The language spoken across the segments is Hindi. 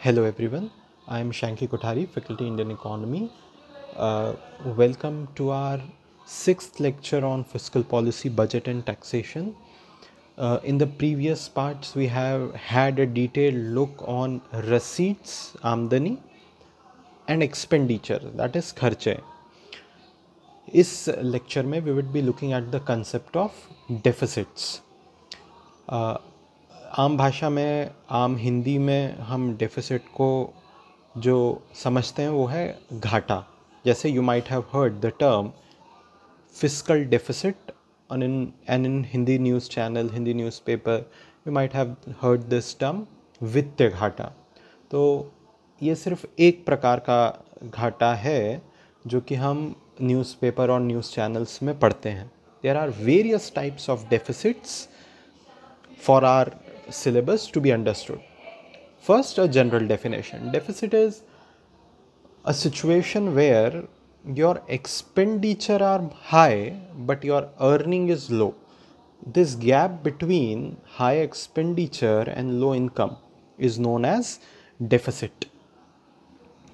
Hello everyone, I am Shanki Kothari, Faculty Indian Economy. Uh, welcome to our sixth lecture on fiscal policy, budget and taxation. Uh, in the previous parts, we have had a detailed look on receipts, amdani, and expenditure, that is kharche. इस लेक्चर में we would be looking at the concept of deficits आम भाषा में आम हिंदी में हम डेफिसिट को जो समझते हैं वो है घाटा जैसे you might have heard the term physical deficit on in an in Hindi news channel Hindi newspaper you might have heard this term वित्त घाटा तो ये सिर्फ एक प्रकार का घाटा है जो कि हम न्यूज़पेपर और न्यूज़ चैनल्स में पढ़ते हैं there are various types of deficits for our syllabus to be understood. First, a general definition. Deficit is a situation where your expenditure are high but your earning is low. This gap between high expenditure and low income is known as deficit.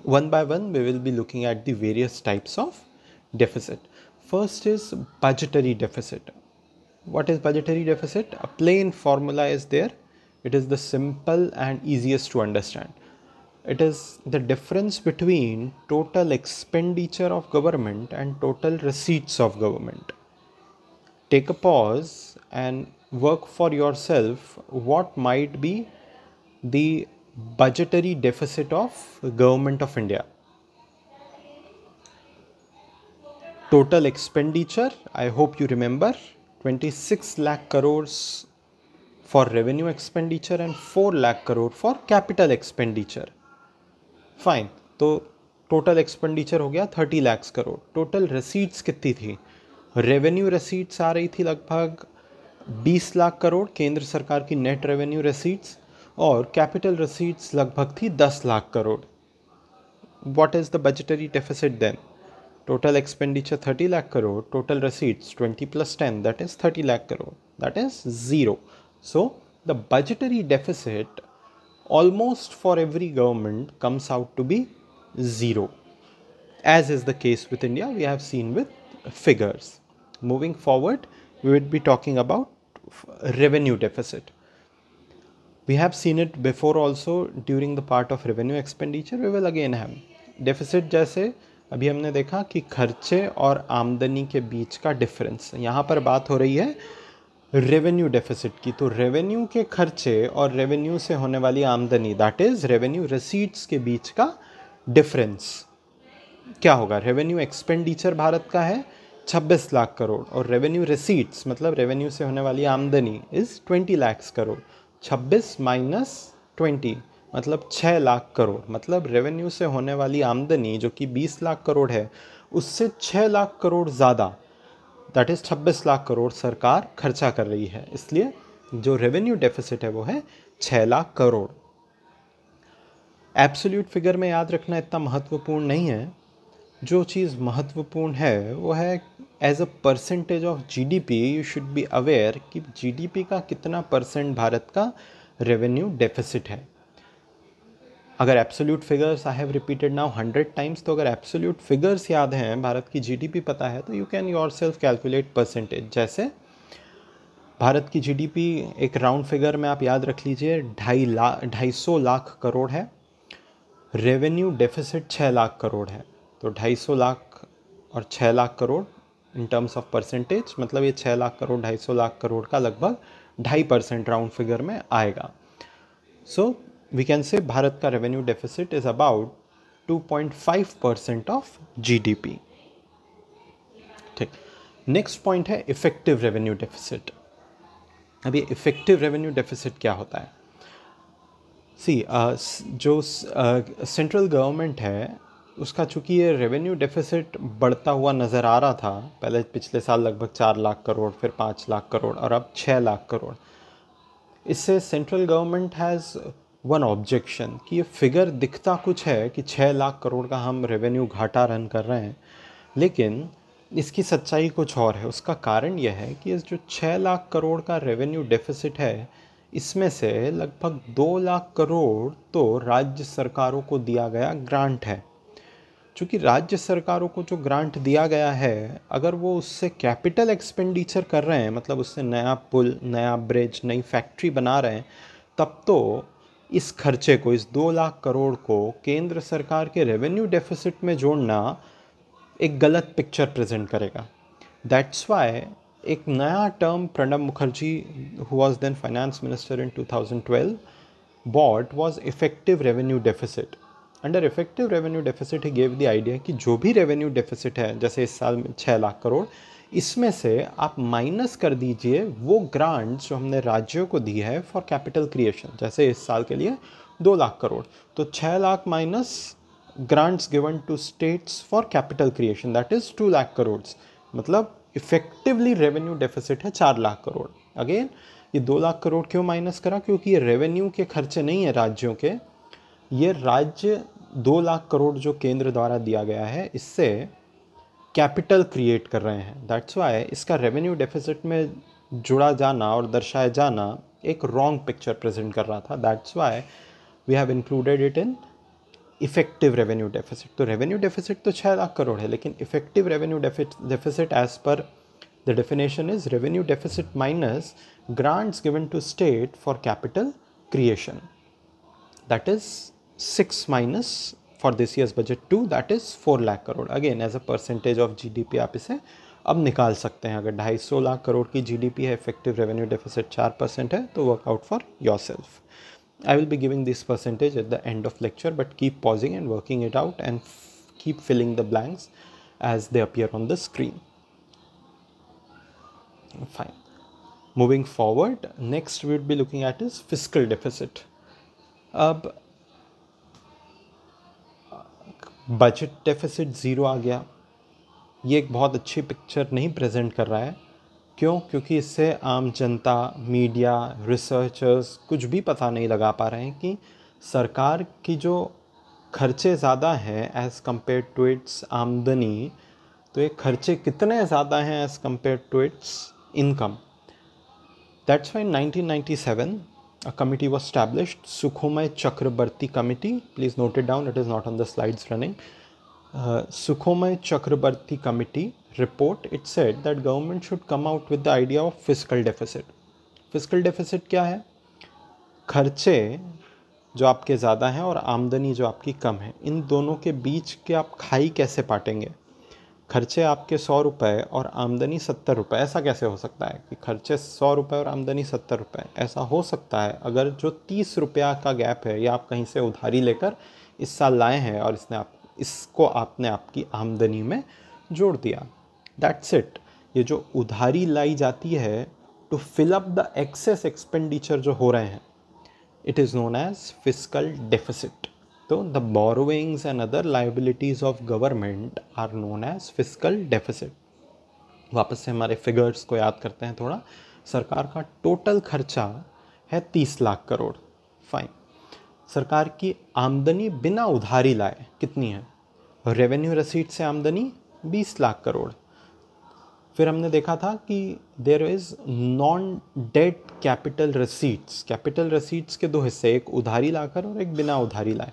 One by one, we will be looking at the various types of deficit. First is budgetary deficit. What is budgetary deficit? A plain formula is there it is the simple and easiest to understand it is the difference between total expenditure of government and total receipts of government take a pause and work for yourself what might be the budgetary deficit of government of india total expenditure i hope you remember 26 lakh crores for revenue expenditure and four lakh crore for capital expenditure fine तो टोटल एक्सपेंडिचर हो गया thirty lakhs crore total receipts कितनी थी रेवेन्यू रसीट्स आ रही थी लगभग बीस लाख करोड़ केंद्र सरकार की नेट रेवेन्यू रसीड्स और कैपिटल रसीड्स लगभग थी दस lakh crore what is the budgetary deficit then total expenditure thirty lakh crore total receipts twenty plus ten that is thirty lakh crore that is zero So, the budgetary deficit almost for every government comes out to be zero, as is the case with India, we have seen with figures. Moving forward, we would be talking about revenue deficit. We have seen it before also during the part of revenue expenditure, we will again have deficit जैसे अभी हमने देखा कि खर्चे और आमदनी के बीच का डिफरेंस यहाँ पर बात हो रही है रेवेन्यू डेफिसिट की तो रेवेन्यू के खर्चे और रेवेन्यू से होने वाली आमदनी दैट इज़ रेवेन्यू रसीट्स के बीच का डिफरेंस क्या होगा रेवेन्यू एक्सपेंडिचर भारत का है 26 लाख करोड़ और रेवेन्यू रिसीट्स मतलब रेवेन्यू से होने वाली आमदनी is 20 lakh crore 26 minus twenty मतलब 6 लाख करोड़ मतलब रेवेन्यू से होने वाली आमदनी जो कि 20 लाख करोड़ है उससे 6 लाख करोड़ ज़्यादा दैट इज़ छब्बीस लाख करोड़ सरकार खर्चा कर रही है इसलिए जो रेवेन्यू डेफिसिट है वो है छः लाख करोड़ एब्सोल्यूट फिगर में याद रखना इतना महत्वपूर्ण नहीं है जो चीज़ महत्वपूर्ण है वो है as a percentage of GDP you should be aware कि जीडीपी का कितना परसेंट भारत का रेवेन्यू डेफिसिट है अगर absolute figures I have repeated now hundred times तो अगर एब्सोल्यूट फिगर्स याद हैं भारत की जीडीपी पता है तो you can yourself calculate percentage जैसे भारत की जीडीपी एक राउंड फिगर में आप याद रख लीजिए ढाई लाख ढाई सौ लाख करोड़ है रेवेन्यू डेफिसिट छः लाख करोड़ है तो ढाई सौ लाख और छः lakh crore in terms of percentage मतलब ये छः लाख करोड़ ढाई सौ लाख करोड़ का लगभग ढाई परसेंट राउंड फिगर में आएगा सो so, वी कैन से भारत का revenue deficit is about 2.5% of GDP ठीक नेक्स्ट पॉइंट है इफेक्टिव रेवेन्यू डेफिसिट अब ये इफेक्टिव रेवेन्यू डेफिसिट क्या होता है सी uh, जो सेंट्रल uh, गवर्नमेंट है उसका चूंकि ये रेवेन्यू डेफिसिट बढ़ता हुआ नज़र आ रहा था पहले पिछले साल लगभग चार लाख करोड़ फिर पाँच लाख करोड़ और अब छः लाख करोड़ इससे central government has one objection कि ये फिगर दिखता कुछ है कि छः लाख करोड़ का हम रेवेन्यू घाटा रन कर रहे हैं लेकिन इसकी सच्चाई कुछ और है उसका कारण यह है कि इस जो छः लाख करोड़ का रेवेन्यू डेफिसिट है इसमें से लगभग दो लाख करोड़ तो राज्य सरकारों को दिया गया ग्रांट है चूँकि राज्य सरकारों को जो ग्रांट दिया गया है अगर वो उससे कैपिटल एक्सपेंडिचर कर रहे हैं मतलब उससे नया पुल नया ब्रिज नई फैक्ट्री बना रहे हैं तब तो इस खर्चे को इस दो लाख करोड़ को केंद्र सरकार के रेवेन्यू डेफिसिट में जोड़ना एक गलत पिक्चर प्रेजेंट करेगा दैट्स वाई एक नया term Pranab Mukherjee who was then finance minister in 2012 bought was effective revenue deficit under effective revenue deficit he gave the idea कि जो भी रेवेन्यू डेफिसिट है जैसे इस साल में छः लाख करोड़ इसमें से आप माइनस कर दीजिए वो ग्रांट जो हमने राज्यों को दी है फॉर कैपिटल क्रिएशन जैसे इस साल के लिए दो लाख करोड़ तो छः lakh minus grants given to states for capital creation that is two lakh crore मतलब इफेक्टिवली रेवेन्यू डेफिसिट है चार लाख करोड़ अगेन ये दो लाख करोड़ क्यों माइनस करा क्योंकि ये रेवेन्यू के खर्चे नहीं है राज्यों के ये राज्य दो लाख करोड़ जो केंद्र द्वारा दिया गया है इससे कैपिटल क्रिएट कर रहे हैं दैट्स वाई इसका रेवेन्यू डेफिसिट में जुड़ा जाना और दर्शाया जाना एक रॉन्ग पिक्चर प्रेजेंट कर रहा था that's why we have included it in effective revenue deficit तो रेवेन्यू डेफिसिट तो छः लाख करोड़ है लेकिन effective revenue deficit as per the definition is revenue deficit minus grants given to state for capital creation that is six minus four this year's budget two that is four lakh crore again as a percentage of G D P आप इसे अब निकाल सकते हैं अगर ढाई सौ लाख करोड़ की जी डी पी है इफेक्टिव रेवेन्यू डेफिसिट चार परसेंट है तो work out for yourself I will be giving this percentage at the end of lecture but keep pausing and working it out and keep filling the blanks as they appear on the screen fine moving forward next we'd be looking at is physical deficit अब बजट डेफिसिट ज़ीरो आ गया ये एक बहुत अच्छी पिक्चर नहीं प्रेजेंट कर रहा है क्यों क्योंकि इससे आम जनता मीडिया रिसर्चर्स कुछ भी पता नहीं लगा पा रहे हैं कि सरकार की जो खर्चे ज़्यादा हैं एज़ कम्पेयर टू इट्स आमदनी तो ये खर्चे कितने ज़्यादा हैं as compare to its income that's why 1997 a committee was established sukhomay chakrabarti committee please note it down it is not on the slides running uh, sukhomay chakrabarti committee report it said that government should come out with the idea of fiscal deficit fiscal deficit kya hai kharche जो आपके ज़्यादा हैं और आमदनी जो आपकी कम है इन दोनों के बीच के आप खाई कैसे पाटेंगे खर्चे आपके सौ रुपये और आमदनी सत्तर रुपये ऐसा कैसे हो सकता है कि खर्चे सौ रुपये और आमदनी सत्तर रुपये ऐसा हो सकता है अगर जो तीस रुपया का गैप है या आप कहीं से उधारी लेकर इस साल लाए हैं और इसने आप इसको आपने आपकी आमदनी में जोड़ दिया दैट्स इट ये जो उधारी लाई जाती है to fill up the excess expenditure जो हो रहे हैं it is known as physical deficit तो the borrowings and other liabilities of government are known as physical deficit वापस से हमारे फिगर्स को याद करते हैं थोड़ा सरकार का टोटल खर्चा है तीस लाख करोड़ फाइन सरकार की आमदनी बिना उधारी लाए कितनी है रेवेन्यू रसीट से आमदनी बीस लाख करोड़ फिर हमने देखा था कि there is non debt capital receipts capital receipts के दो हिस्से एक उधारी लाकर और एक बिना उधारी लाए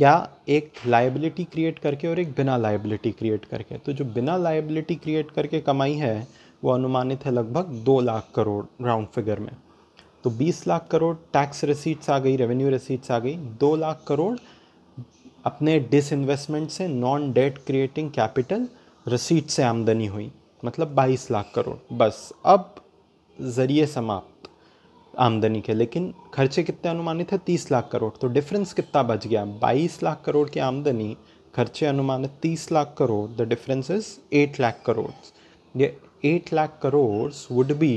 या एक लाइबिलिटी क्रिएट करके और एक बिना लाइबिलिटी क्रिएट करके तो जो बिना लाइबिलिटी क्रिएट करके कमाई है वो अनुमानित है लगभग दो लाख करोड़ राउंड फिगर में तो बीस लाख करोड़ टैक्स रिसीट्स आ गई रेवेन्यू रिसीट्स आ गई दो लाख करोड़ अपने डिसइन्वेस्टमेंट से non debt creating capital receipt से आमदनी हुई मतलब बाईस लाख करोड़ बस अब ज़रिए समाप्त आमदनी के लेकिन खर्चे कितने अनुमानित है तीस लाख करोड़ तो डिफरेंस कितना बच गया बाईस लाख करोड़ की आमदनी खर्चे अनुमानित तीस lakh crore the difference is eight lakh crore ये eight lakh crore would be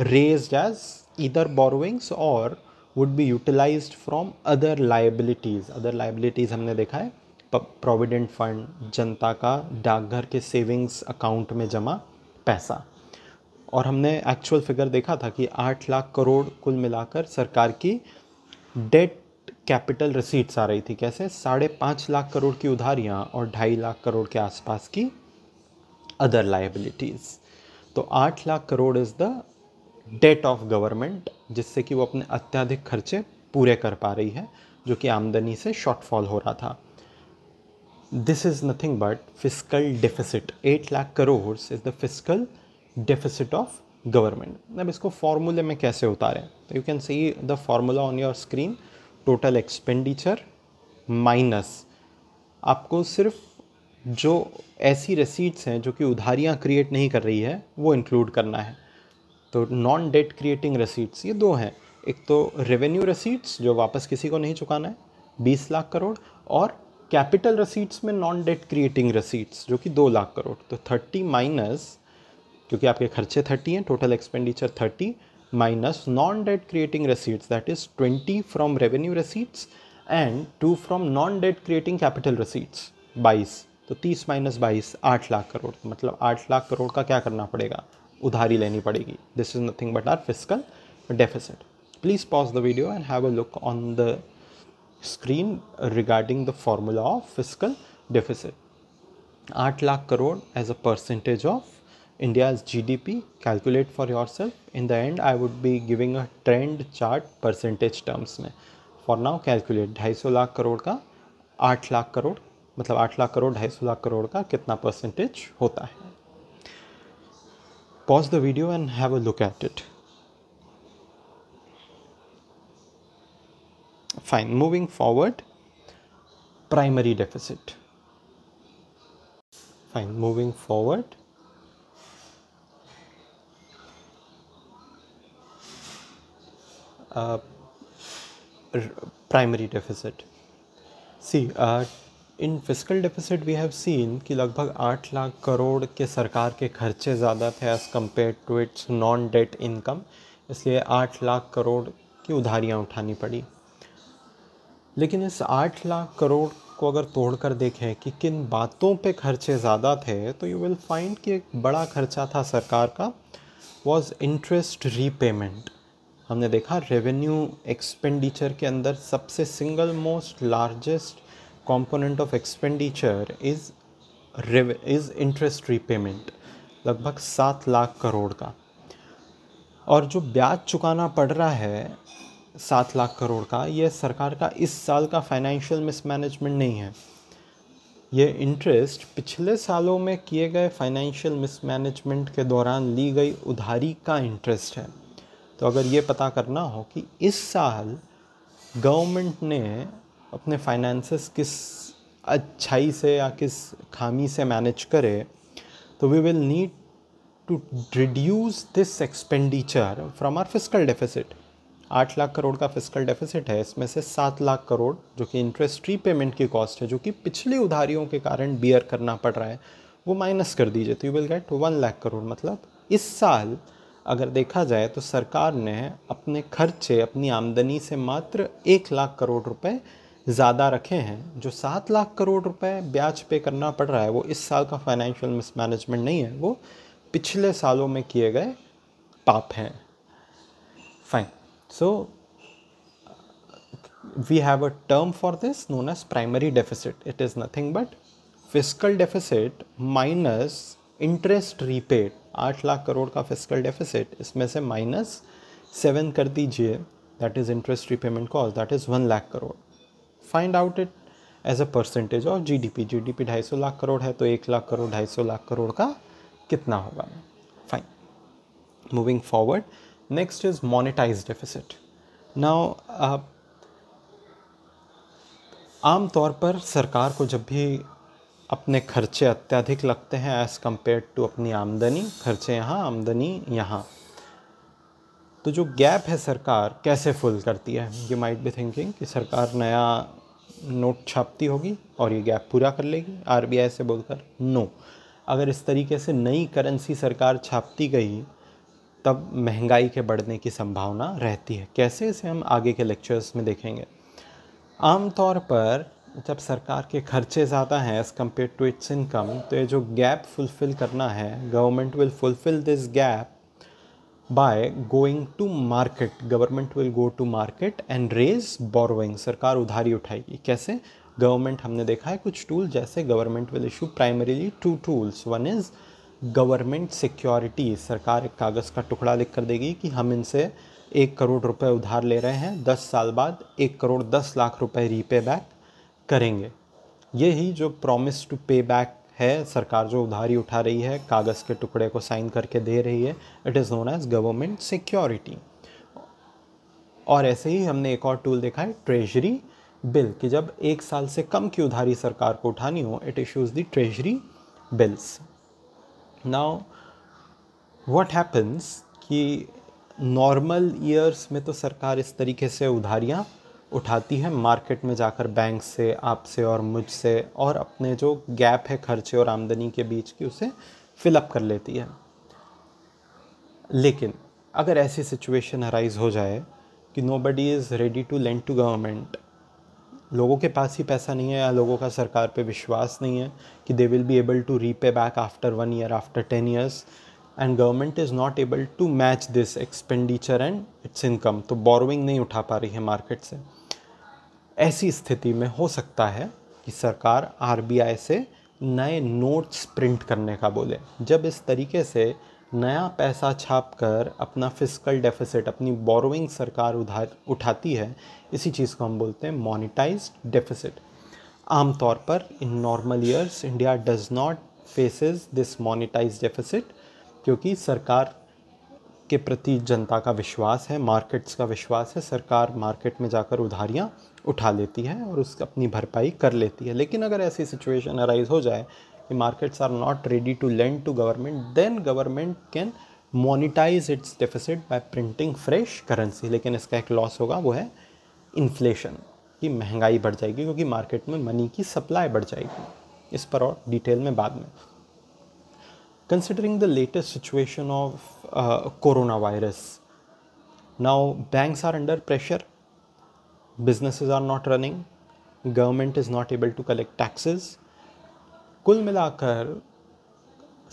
raise as इधर बोरोइंग्स और would be utilise from other liabilities other liabilities हमने देखा है प्रोविडेंट फंड जनता का डाकघर के सेविंग्स अकाउंट में जमा पैसा और हमने एक्चुअल फिगर देखा था कि आठ लाख करोड़ कुल मिलाकर सरकार की डेट कैपिटल रिसीट्स आ रही थी कैसे साढ़े पाँच लाख करोड़ की उधारियाँ और ढाई लाख करोड़ के आसपास की अदर लाइबिलिटीज़ तो आठ lakh crore is the debt of government जिससे कि वो अपने अत्याधिक खर्चे पूरे कर पा रही है जो कि आमदनी से शॉर्टफॉल हो रहा था this is nothing but physical deficit eight lakh crore is the physical deficit of government अब इसको फॉर्मूले में कैसे उतारें तो you can see the formula on your screen total expenditure minus आपको सिर्फ जो ऐसी रसीड्स हैं जो कि उधारियाँ क्रिएट नहीं कर रही है वो इंक्लूड करना है तो नॉन डेट क्रिएटिंग रसीड्स ये दो हैं एक तो रेवेन्यू रसीड्स जो वापस किसी को नहीं चुकाना है बीस लाख करोड़ और कैपिटल रसीड्स में नॉन डेट क्रिएटिंग रसीड्स जो कि दो लाख करोड़ तो थर्टी माइनस क्योंकि आपके खर्चे थर्टी हैं total expenditure thirty minus non debt creating receipts that is twenty from revenue receipts and two from non debt creating capital receipts बाईस तो तीस माइनस बाईस आठ लाख करोड़ मतलब आठ लाख करोड़ का क्या करना पड़ेगा उधारी लेनी पड़ेगी this is nothing but our physical deficit please pause the video and have a look on the screen regarding the formula of physical deficit आठ lakh crore as a percentage of India's GDP, calculate for yourself. In the end, I would be giving a trend chart percentage terms में For now, calculate ढाई सौ लाख करोड़ का आठ लाख करोड़ मतलब आठ लाख करोड़ ढाई सौ लाख करोड़ का कितना परसेंटेज होता है pause the video and have a look at it fine moving forward primary deficit fine moving forward primary deficit see in physical deficit we have seen कि लगभग आठ लाख करोड़ के सरकार के खर्चे ज़्यादा थे as compare to its non debt income इसलिए आठ लाख करोड़ की उधारियाँ उठानी पड़ी लेकिन इस आठ लाख करोड़ को अगर तोड़ कर देखें कि किन बातों पे खर्चे ज़्यादा थे तो यू विल फाइंड कि एक बड़ा खर्चा था सरकार का वॉज इंटरेस्ट रीपेमेंट हमने देखा रेवेन्यू एक्सपेंडिचर के अंदर सबसे single most largest component of expenditure is is interest repayment लगभग सात लाख करोड़ का और जो ब्याज चुकाना पड़ रहा है सात लाख करोड़ का ये सरकार का इस साल का फाइनेंशियल मिसमैनेजमेंट नहीं है ये इंटरेस्ट पिछले सालों में किए गए फाइनेंशियल मिसमैनेजमेंट के दौरान ली गई उधारी का इंटरेस्ट है तो अगर ये पता करना हो कि इस साल गवर्नमेंट ने अपने फाइनेंसेस किस अच्छाई से या किस खामी से मैनेज करे तो we will need to reduce this expenditure from our physical deficit आठ लाख करोड़ का फिजिकल डेफिसिट है इसमें से सात लाख करोड़ जो कि इंटरेस्ट री पेमेंट की कॉस्ट है जो कि पिछली उधारियों के कारण बियर करना पड़ रहा है वो माइनस कर दीजिए तो you will get one lakh crore मतलब इस साल अगर देखा जाए तो सरकार ने अपने खर्चे अपनी आमदनी से मात्र एक लाख करोड़ रुपए ज़्यादा रखे हैं जो सात लाख करोड़ रुपए ब्याज पे करना पड़ रहा है वो इस साल का फाइनेंशियल मिसमैनेजमेंट नहीं है वो पिछले सालों में किए गए पाप हैं fine so we have a term for this known as primary deficit it is nothing but fiscal deficit minus interest repaid आठ लाख करोड़ का फिजिकल डेफिसिट इसमें से माइनस सेवन कर दीजिए that is interest repayment cause that is one lakh crore find out it as a percentage of G D P G D P ढाई सौ लाख करोड़ है तो एक लाख करोड़ ढाई सौ लाख करोड़ का कितना होगा fine moving forward next is monetize deficit now आमतौर पर सरकार को जब भी अपने खर्चे अत्यधिक लगते हैं एज़ कम्पेयर टू अपनी आमदनी खर्चे यहाँ आमदनी यहाँ तो जो गैप है सरकार कैसे फुल करती है यू माइट बी थिंकिंग कि सरकार नया नोट छापती होगी और ये गैप पूरा कर लेगी आर से बोलकर नो अगर इस तरीके से नई करेंसी सरकार छापती गई तब महंगाई के बढ़ने की संभावना रहती है कैसे इसे हम आगे के लेक्चर्स में देखेंगे आमतौर पर जब सरकार के खर्चे ज़्यादा हैं as compare to its income तो ये जो गैप फुलफ़िल करना है government will fulfil this gap by going to market government will go to market and raise borrowing सरकार उधारी उठाएगी कैसे गवर्नमेंट हमने देखा है कुछ टूल जैसे government will issue primarily two tools one is government security सरकार एक कागज़ का टुकड़ा लिख कर देगी कि हम इनसे एक करोड़ रुपए उधार ले रहे हैं दस साल बाद एक करोड़ दस लाख रुपए रीपे बैक करेंगे यही जो प्रॉमिस टू पे बैक है सरकार जो उधारी उठा रही है कागज़ के टुकड़े को साइन करके दे रही है it is known as government security और ऐसे ही हमने एक और टूल देखा है ट्रेजरी बिल कि जब एक साल से कम की उधारी सरकार को उठानी हो it issues the treasury bills now what happens कि नॉर्मल ईयर्स में तो सरकार इस तरीके से उधारियाँ उठाती है मार्केट में जाकर बैंक से आपसे और मुझसे और अपने जो गैप है खर्चे और आमदनी के बीच की उसे फिलअप कर लेती है लेकिन अगर ऐसी सिचुएशन अराइज़ हो जाए कि nobody is ready to lend to government लोगों के पास ही पैसा नहीं है या लोगों का सरकार पे विश्वास नहीं है कि they will be able to repay back after one year after ten years and government is not able to match this expenditure and its income तो बोरोइंग नहीं उठा पा रही है मार्केट से ऐसी स्थिति में हो सकता है कि सरकार आरबीआई से नए नोट्स प्रिंट करने का बोले जब इस तरीके से नया पैसा छाप कर अपना फिजिकल डेफिसिट अपनी बोरोइंग सरकार उधार उठाती है इसी चीज़ को हम बोलते हैं मोनिटाइज डेफिसिट आमतौर पर in normal years India does not faces this monetize deficit क्योंकि सरकार के प्रति जनता का विश्वास है मार्केट्स का विश्वास है सरकार मार्केट में जाकर उधारियाँ उठा लेती है और उस अपनी भरपाई कर लेती है लेकिन अगर ऐसी सिचुएशन अराइज हो जाए कि markets are not ready to lend to government then government can monetize its deficit by printing fresh currency लेकिन इसका एक लॉस होगा वो है इन्फ्लेशन की महंगाई बढ़ जाएगी क्योंकि मार्केट में मनी की सप्लाई बढ़ जाएगी इस पर और डिटेल में बाद में considering the latest situation of corona virus now banks are under pressure businesses are not running government is not able to collect taxes कुल मिलाकर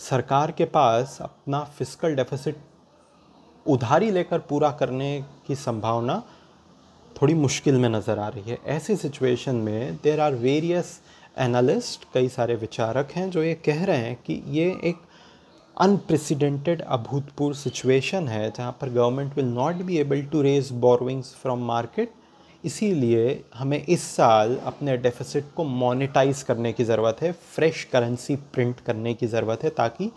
सरकार के पास अपना फिजिकल डेफिसिट उधारी लेकर पूरा करने की संभावना थोड़ी मुश्किल में नज़र आ रही है ऐसी सिचुएशन में देर आर वेरियस एनालिस्ट कई सारे विचारक हैं जो ये कह रहे हैं कि ये एक अनप्रेसिडेंटेड अभूतपूर्व सिचुएशन है जहाँ पर government will not be able to raise borrowings from market इसीलिए हमें इस साल अपने डेफिसिट को मोनिटाइज़ करने की ज़रूरत है फ्रेश करेंसी प्रिंट करने की ज़रूरत है ताकि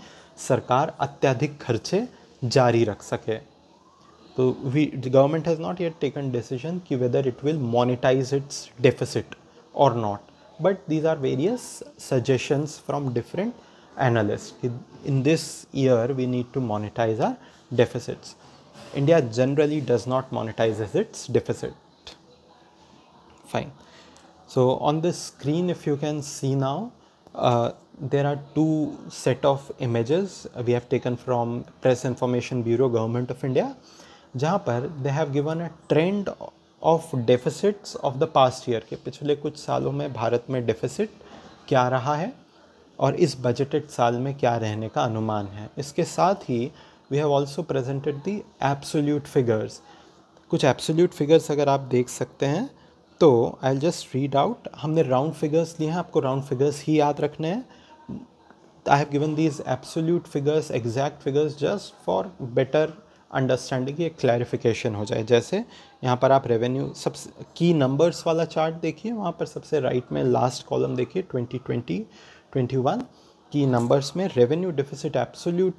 सरकार अत्यधिक खर्चे जारी रख सके तो we government has not yet taken decision कि whether it will monetize its deficit और not but these are various suggestions from different analyst in this year we need to monetize our deficits India generally does not monetize its deficit fine so on the screen if you can see now uh, there are two set of images we have taken from press information bureau government of india jahan par they have given a trend of deficits of the past year ke pichle kuch saalon mein bharat mein deficit kya raha hai और इस बजटेड साल में क्या रहने का अनुमान है इसके साथ ही we have also presented the absolute figures कुछ एब्सोल्यूट फिगर्स अगर आप देख सकते हैं तो आई जस्ट रीड आउट हमने राउंड फिगर्स लिए हैं आपको राउंड फिगर्स ही याद रखने हैं I have given these absolute figures exact figures just for better understanding ये क्लैरिफिकेशन हो जाए जैसे यहाँ पर आप रेवेन्यू सब की नंबर्स वाला चार्ट देखिए वहाँ पर सबसे राइट right में लास्ट कॉलम देखिए ट्वेंटी ट्वेंटी ट्वेंटी वन की नंबर्स में रेवेन्यू डिफिसिट एब्सोल्यूट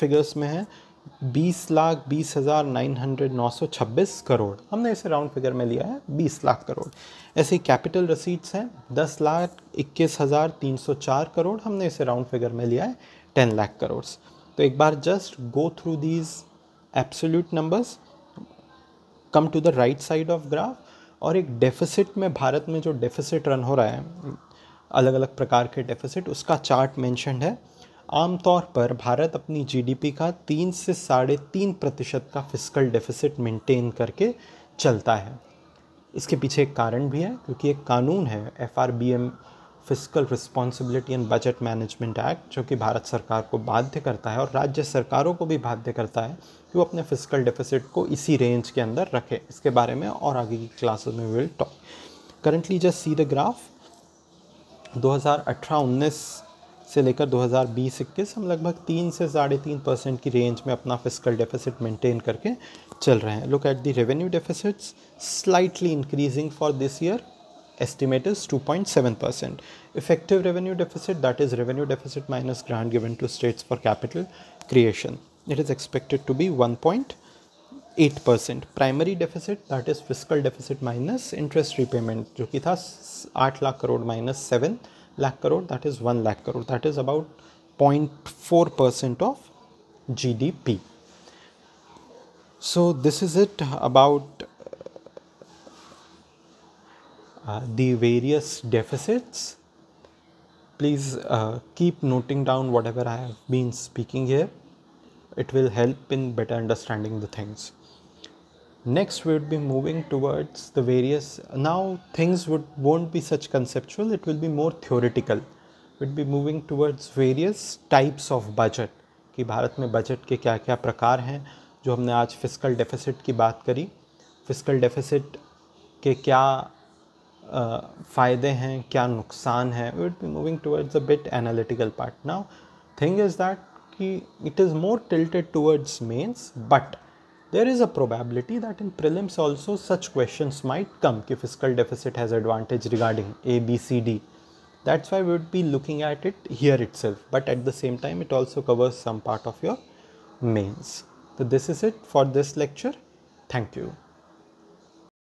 फिगर्स में है बीस लाख बीस हज़ार नाइन हंड्रेड नौ सौ छब्बीस करोड़ हमने इसे राउंड फिगर में लिया है बीस लाख करोड़ ऐसे कैपिटल रसीड्स हैं दस लाख इक्कीस हज़ार तीन सौ चार करोड़ हमने इसे राउंड फिगर में लिया है टेन लाख करोड़ तो एक बार just go through these absolute numbers come to the right side of graph और एक डेफिसिट में भारत में जो डेफिसिट रन हो रहा है अलग अलग प्रकार के डेफिसिट उसका चार्ट मैंशनड है आमतौर पर भारत अपनी जीडीपी का तीन से साढ़े तीन प्रतिशत का फिजिकल डेफिसिट मेंटेन करके चलता है इसके पीछे एक कारण भी है क्योंकि एक कानून है F R B M fiscal responsibility and budget management act जो कि भारत सरकार को बाध्य करता है और राज्य सरकारों को भी बाध्य करता है कि वो अपने फिजिकल डेफिसिट को इसी रेंज के अंदर रखे इसके बारे में और आगे की क्लासेज में will talk currently just see the graph 2018-19 से लेकर दो हज़ार हम लगभग तीन से साढ़े तीन परसेंट की रेंज में अपना फिजिकल डेफिसिट मेंटेन करके चल रहे हैं look at the revenue deficit slightly increasing for this year estimate is 2.7 point seven percent effective revenue deficit that is revenue deficit minus grant given to states for capital creation it is expected to be one point eight percent primary deficit that is fiscal deficit minus interest repayment जो कि था आठ lakh crore minus seven lakh crore that is 1 lakh crore that is about 0.4% of GDP. So this is it about uh, the various deficits. Please uh, keep noting down whatever I have been speaking here. It will help in better understanding the things next we would be moving towards the various now things would won't be such conceptual it will be more theoretical we'd be moving towards various types of budget कि भारत में बजट के क्या क्या प्रकार हैं जो हमने आज फिस्कल डेफिसिट की बात करी फिस्कल डेफिसिट के क्या फ़ायदे हैं क्या नुकसान है we'd be moving towards a bit analytical part now thing is that कि it is more tilted towards mains but there is a probability that in prelims also such questions might come if fiscal deficit has advantage regarding A, B, C, D. That's why we would be looking at it here itself. But at the same time, it also covers some part of your mains. So this is it for this lecture. Thank you.